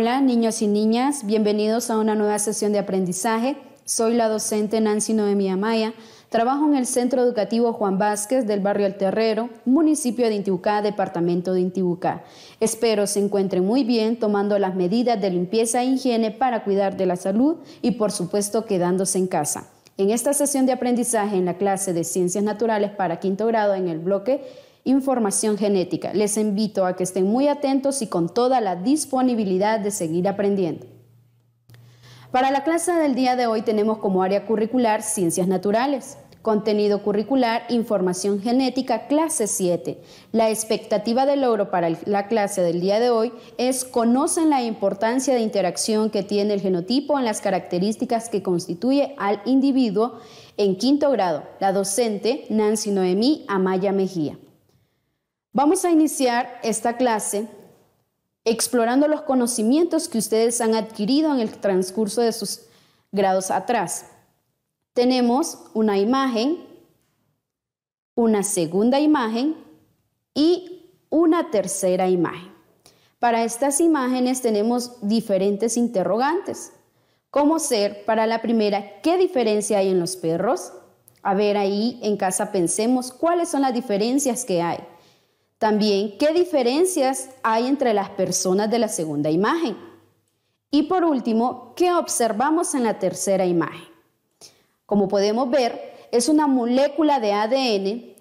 Hola niños y niñas, bienvenidos a una nueva sesión de aprendizaje. Soy la docente Nancy Noemí Amaya. Trabajo en el Centro Educativo Juan Vázquez del barrio El Terrero, municipio de Intibucá, departamento de Intibucá. Espero se encuentren muy bien tomando las medidas de limpieza e higiene para cuidar de la salud y por supuesto quedándose en casa. En esta sesión de aprendizaje en la clase de Ciencias Naturales para quinto grado en el bloque información genética. Les invito a que estén muy atentos y con toda la disponibilidad de seguir aprendiendo. Para la clase del día de hoy tenemos como área curricular Ciencias Naturales, Contenido curricular, Información Genética, clase 7. La expectativa de logro para la clase del día de hoy es conocen la importancia de interacción que tiene el genotipo en las características que constituye al individuo en quinto grado. La docente Nancy Noemí Amaya Mejía. Vamos a iniciar esta clase explorando los conocimientos que ustedes han adquirido en el transcurso de sus grados atrás. Tenemos una imagen, una segunda imagen y una tercera imagen. Para estas imágenes tenemos diferentes interrogantes. ¿Cómo ser? Para la primera, ¿qué diferencia hay en los perros? A ver, ahí en casa pensemos cuáles son las diferencias que hay. También, ¿qué diferencias hay entre las personas de la segunda imagen? Y por último, ¿qué observamos en la tercera imagen? Como podemos ver, es una molécula de ADN.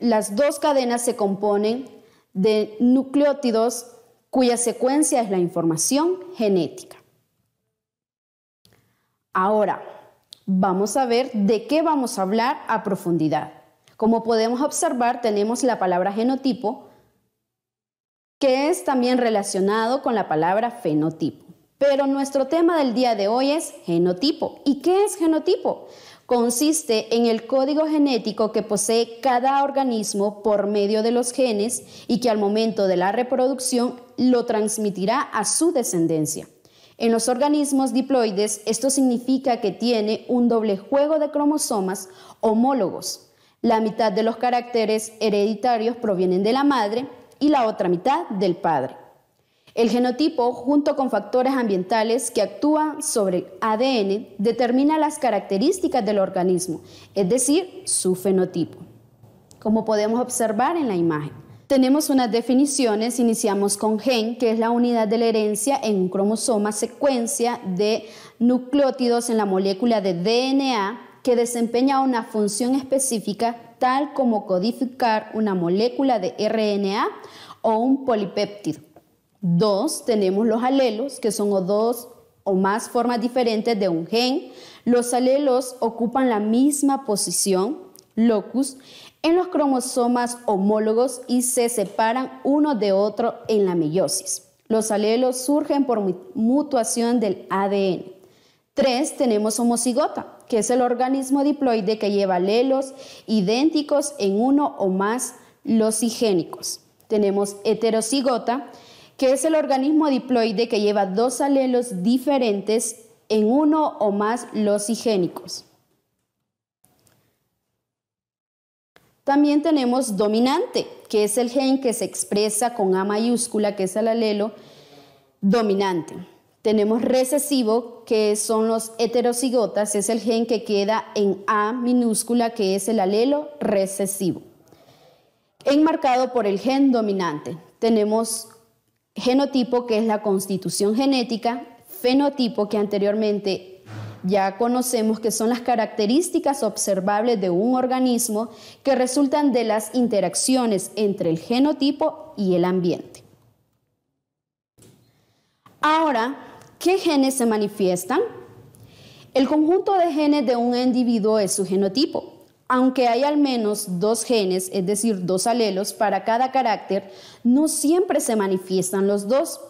las dos cadenas se componen de nucleótidos cuya secuencia es la información genética. Ahora, vamos a ver de qué vamos a hablar a profundidad. Como podemos observar, tenemos la palabra genotipo, que es también relacionado con la palabra fenotipo. Pero nuestro tema del día de hoy es genotipo. ¿Y qué es genotipo? Consiste en el código genético que posee cada organismo por medio de los genes y que al momento de la reproducción lo transmitirá a su descendencia. En los organismos diploides esto significa que tiene un doble juego de cromosomas homólogos, la mitad de los caracteres hereditarios provienen de la madre y la otra mitad del padre. El genotipo, junto con factores ambientales que actúan sobre ADN, determina las características del organismo, es decir, su fenotipo, como podemos observar en la imagen. Tenemos unas definiciones, iniciamos con gen, que es la unidad de la herencia en un cromosoma, secuencia de nucleótidos en la molécula de DNA, que desempeña una función específica tal como codificar una molécula de RNA o un polipéptido. Dos, tenemos los alelos, que son dos o más formas diferentes de un gen. Los alelos ocupan la misma posición, locus, en los cromosomas homólogos y se separan uno de otro en la meiosis. Los alelos surgen por mutación del ADN. Tres, tenemos homocigota, que es el organismo diploide que lleva alelos idénticos en uno o más los higiénicos. Tenemos heterocigota, que es el organismo diploide que lleva dos alelos diferentes en uno o más los higiénicos. También tenemos dominante, que es el gen que se expresa con A mayúscula, que es el alelo dominante. Tenemos recesivo, que son los heterocigotas, es el gen que queda en A minúscula, que es el alelo recesivo. Enmarcado por el gen dominante. Tenemos genotipo, que es la constitución genética, fenotipo, que anteriormente ya conocemos que son las características observables de un organismo que resultan de las interacciones entre el genotipo y el ambiente. Ahora ¿Qué genes se manifiestan? El conjunto de genes de un individuo es su genotipo. Aunque hay al menos dos genes, es decir, dos alelos para cada carácter, no siempre se manifiestan los dos,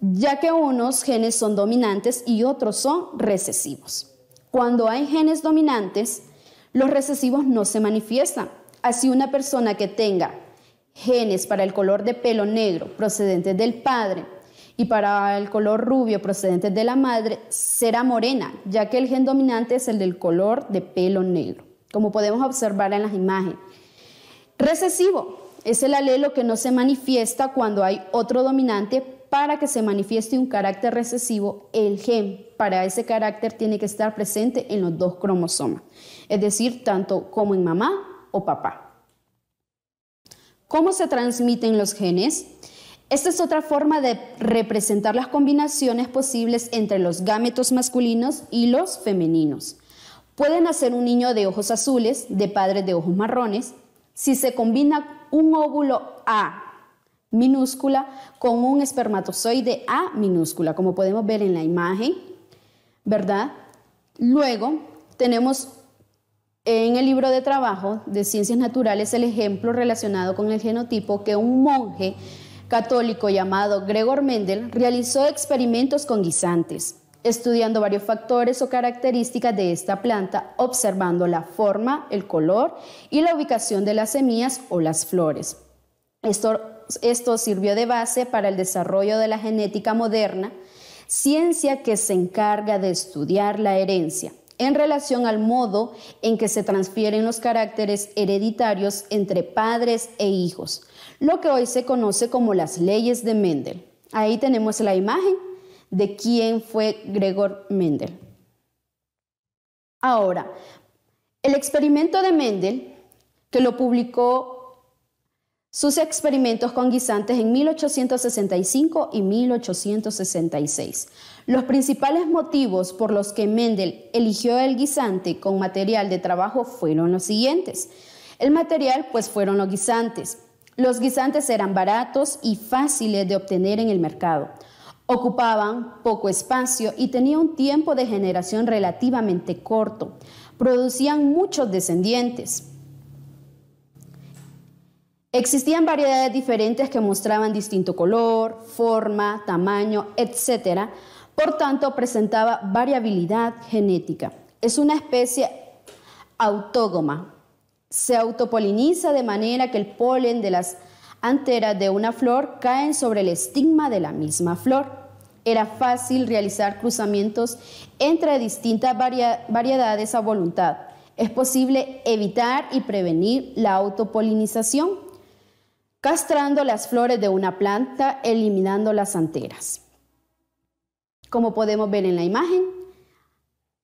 ya que unos genes son dominantes y otros son recesivos. Cuando hay genes dominantes, los recesivos no se manifiestan. Así una persona que tenga genes para el color de pelo negro procedente del padre, y para el color rubio procedente de la madre será morena, ya que el gen dominante es el del color de pelo negro, como podemos observar en las imágenes. Recesivo es el alelo que no se manifiesta cuando hay otro dominante. Para que se manifieste un carácter recesivo, el gen para ese carácter tiene que estar presente en los dos cromosomas, es decir, tanto como en mamá o papá. ¿Cómo se transmiten los genes? Esta es otra forma de representar las combinaciones posibles entre los gametos masculinos y los femeninos. Pueden hacer un niño de ojos azules, de padres de ojos marrones, si se combina un óvulo A minúscula con un espermatozoide A minúscula, como podemos ver en la imagen, ¿verdad? Luego tenemos en el libro de trabajo de ciencias naturales el ejemplo relacionado con el genotipo que un monje católico llamado Gregor Mendel realizó experimentos con guisantes, estudiando varios factores o características de esta planta, observando la forma, el color y la ubicación de las semillas o las flores. Esto, sirvió de base para el desarrollo de la genética moderna, ciencia que se encarga de estudiar la herencia en relación al modo en que se transfieren los caracteres hereditarios entre padres e hijos, lo que hoy se conoce como las leyes de Mendel. Ahí tenemos la imagen de quién fue Gregor Mendel. Ahora, el experimento de Mendel, que lo publicó sus experimentos con guisantes en 1865 y 1866. Los principales motivos por los que Mendel eligió el guisante con material de trabajo fueron los siguientes. El material pues fueron los guisantes. Los guisantes eran baratos y fáciles de obtener en el mercado. Ocupaban poco espacio y tenían un tiempo de generación relativamente corto. Producían muchos descendientes. Existían variedades diferentes que mostraban distinto color, forma, tamaño, etc. Por tanto, presentaba variabilidad genética. Es una especie autógoma. Se autopoliniza de manera que el polen de las anteras de una flor caen sobre el estigma de la misma flor. Era fácil realizar cruzamientos entre distintas variedades a voluntad. Es posible evitar y prevenir la autopolinización castrando las flores de una planta, eliminando las anteras. Como podemos ver en la imagen,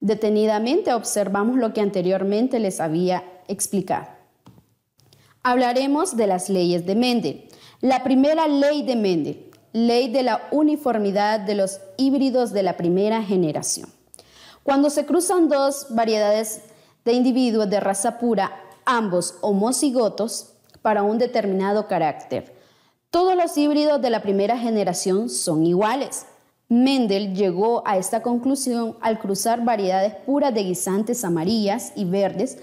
detenidamente observamos lo que anteriormente les había explicado. Hablaremos de las leyes de Mendel. La primera ley de Mendel, ley de la uniformidad de los híbridos de la primera generación. Cuando se cruzan dos variedades de individuos de raza pura, ambos homocigotos, para un determinado carácter. Todos los híbridos de la primera generación son iguales. Mendel llegó a esta conclusión al cruzar variedades puras de guisantes amarillas y verdes,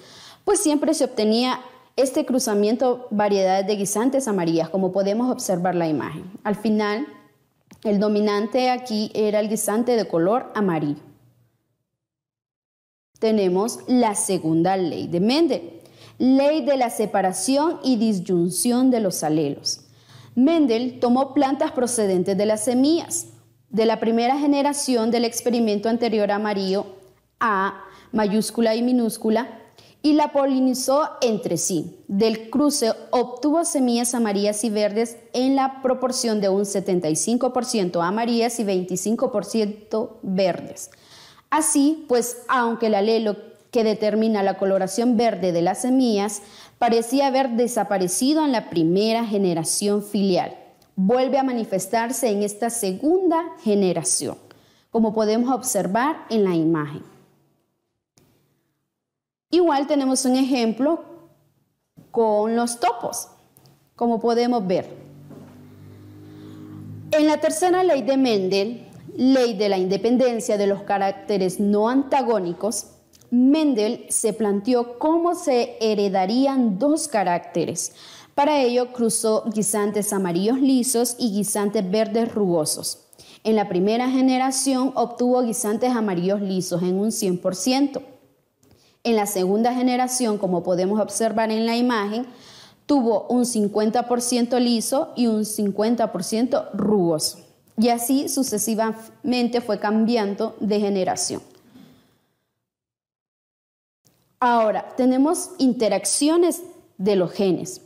pues siempre se obtenía este cruzamiento variedades de guisantes amarillas, como podemos observar la imagen. Al final, el dominante aquí era el guisante de color amarillo. Tenemos la segunda ley de Mendel, ley de la separación y disyunción de los alelos. Mendel tomó plantas procedentes de las semillas de la primera generación del experimento anterior amarillo A, mayúscula y minúscula, y la polinizó entre sí. Del cruce obtuvo semillas amarillas y verdes en la proporción de un 75% amarillas y 25% verdes. Así, pues, aunque el alelo que determina la coloración verde de las semillas, parecía haber desaparecido en la primera generación filial. Vuelve a manifestarse en esta segunda generación, como podemos observar en la imagen. Igual tenemos un ejemplo con los topos, como podemos ver. En la tercera ley de Mendel, ley de la independencia de los caracteres no antagónicos, Mendel se planteó cómo se heredarían dos caracteres. Para ello cruzó guisantes amarillos lisos y guisantes verdes rugosos. En la primera generación obtuvo guisantes amarillos lisos en un 100%. En la segunda generación, como podemos observar en la imagen, tuvo un 50% liso y un 50% rugoso. Y así sucesivamente fue cambiando de generación. Ahora, tenemos interacciones de los genes,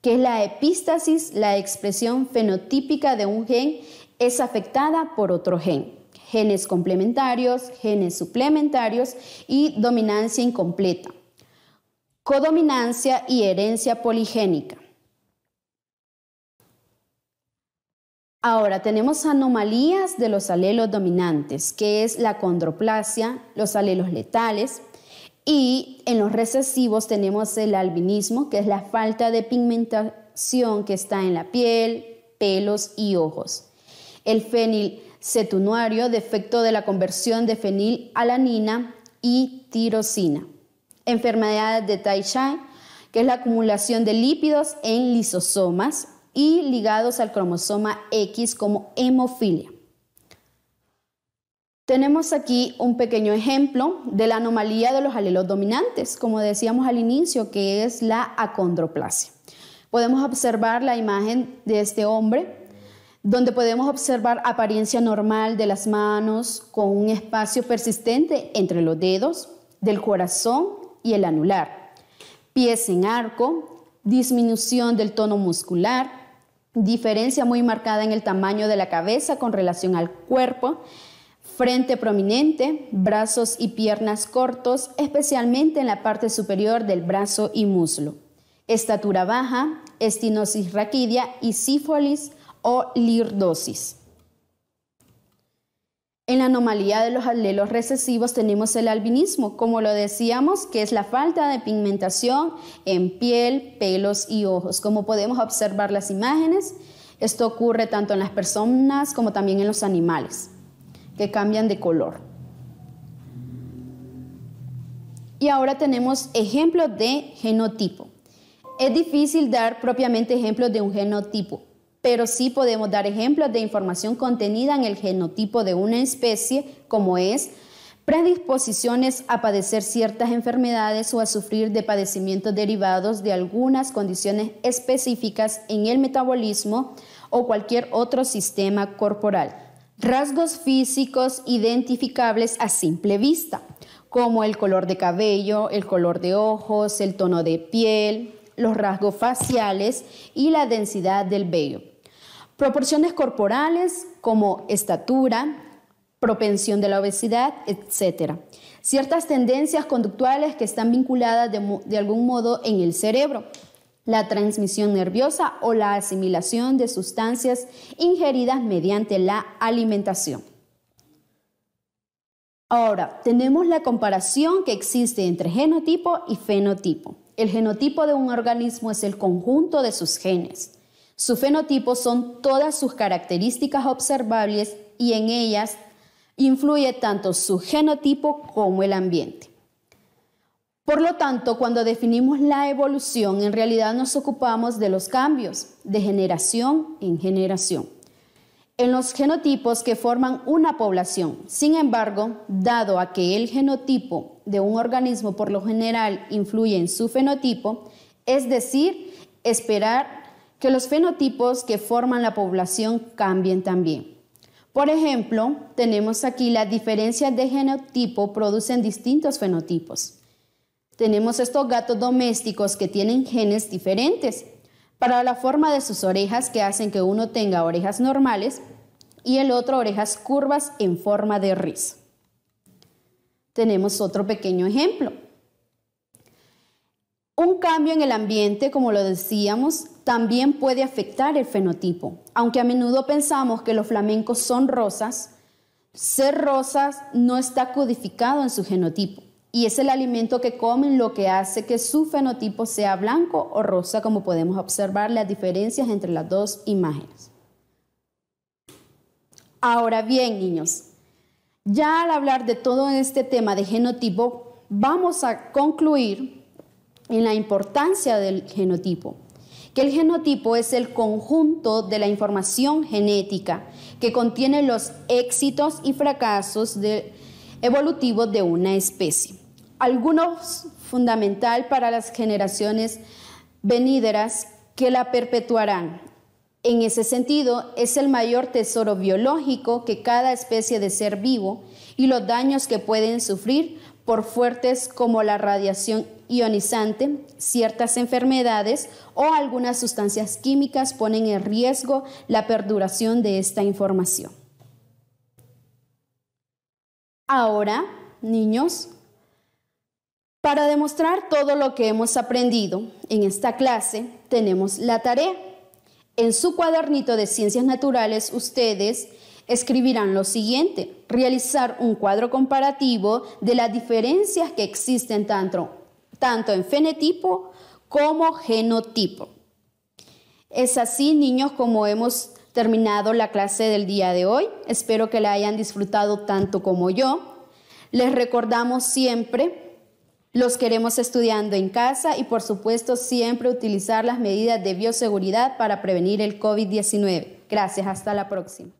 que es la epístasis, la expresión fenotípica de un gen es afectada por otro gen. Genes complementarios, genes suplementarios y dominancia incompleta. Codominancia y herencia poligénica. Ahora tenemos anomalías de los alelos dominantes, que es la condroplasia, los alelos letales, y en los recesivos tenemos el albinismo, que es la falta de pigmentación que está en la piel, pelos y ojos. El fenil cetunuario, defecto de la conversión de fenilalanina y tirosina. Enfermedades de Tai que es la acumulación de lípidos en lisosomas y ligados al cromosoma X como hemofilia. Tenemos aquí un pequeño ejemplo de la anomalía de los alelos dominantes, como decíamos al inicio, que es la acondroplasia. Podemos observar la imagen de este hombre, donde podemos observar apariencia normal de las manos, con un espacio persistente entre los dedos, del corazón y el anular, pies en arco, disminución del tono muscular, diferencia muy marcada en el tamaño de la cabeza con relación al cuerpo, Frente prominente, brazos y piernas cortos, especialmente en la parte superior del brazo y muslo. Estatura baja, estinosis raquidia y sífolis o lirdosis. En la anomalía de los alelos recesivos tenemos el albinismo, como lo decíamos, que es la falta de pigmentación en piel, pelos y ojos. Como podemos observar las imágenes, esto ocurre tanto en las personas como también en los animales que cambian de color. Y ahora tenemos ejemplos de genotipo. Es difícil dar propiamente ejemplos de un genotipo, pero sí podemos dar ejemplos de información contenida en el genotipo de una especie, como es predisposiciones a padecer ciertas enfermedades o a sufrir de padecimientos derivados de algunas condiciones específicas en el metabolismo o cualquier otro sistema corporal rasgos físicos identificables a simple vista, como el color de cabello, el color de ojos, el tono de piel, los rasgos faciales y la densidad del vello. Proporciones corporales como estatura, propensión de la obesidad, etc. Ciertas tendencias conductuales que están vinculadas de, de algún modo en el cerebro, la transmisión nerviosa o la asimilación de sustancias ingeridas mediante la alimentación. Ahora, tenemos la comparación que existe entre genotipo y fenotipo. El genotipo de un organismo es el conjunto de sus genes. Su fenotipo son todas sus características observables y en ellas influye tanto su genotipo como el ambiente. Por lo tanto, cuando definimos la evolución, en realidad nos ocupamos de los cambios de generación en generación en los genotipos que forman una población. Sin embargo, dado a que el genotipo de un organismo por lo general influye en su fenotipo, es decir, esperar que los fenotipos que forman la población cambien también. Por ejemplo, tenemos aquí las diferencias de genotipo producen distintos fenotipos. Tenemos estos gatos domésticos que tienen genes diferentes para la forma de sus orejas que hacen que uno tenga orejas normales y el otro orejas curvas en forma de rizo. Tenemos otro pequeño ejemplo. Un cambio en el ambiente, como lo decíamos, también puede afectar el fenotipo. Aunque a menudo pensamos que los flamencos son rosas, ser rosas no está codificado en su genotipo y es el alimento que comen lo que hace que su fenotipo sea blanco o rosa, como podemos observar las diferencias entre las dos imágenes. Ahora bien, niños, ya al hablar de todo este tema de genotipo, vamos a concluir en la importancia del genotipo, que el genotipo es el conjunto de la información genética que contiene los éxitos y fracasos evolutivos de una especie algunos fundamental para las generaciones venideras que la perpetuarán. En ese sentido, es el mayor tesoro biológico que cada especie de ser vivo y los daños que pueden sufrir por fuertes como la radiación ionizante, ciertas enfermedades o algunas sustancias químicas ponen en riesgo la perduración de esta información. Ahora, niños, para demostrar todo lo que hemos aprendido en esta clase, tenemos la tarea. En su cuadernito de ciencias naturales, ustedes escribirán lo siguiente, realizar un cuadro comparativo de las diferencias que existen tanto, tanto en fenotipo como genotipo. Es así, niños, como hemos terminado la clase del día de hoy. Espero que la hayan disfrutado tanto como yo. Les recordamos siempre los queremos estudiando en casa y por supuesto siempre utilizar las medidas de bioseguridad para prevenir el COVID-19. Gracias, hasta la próxima.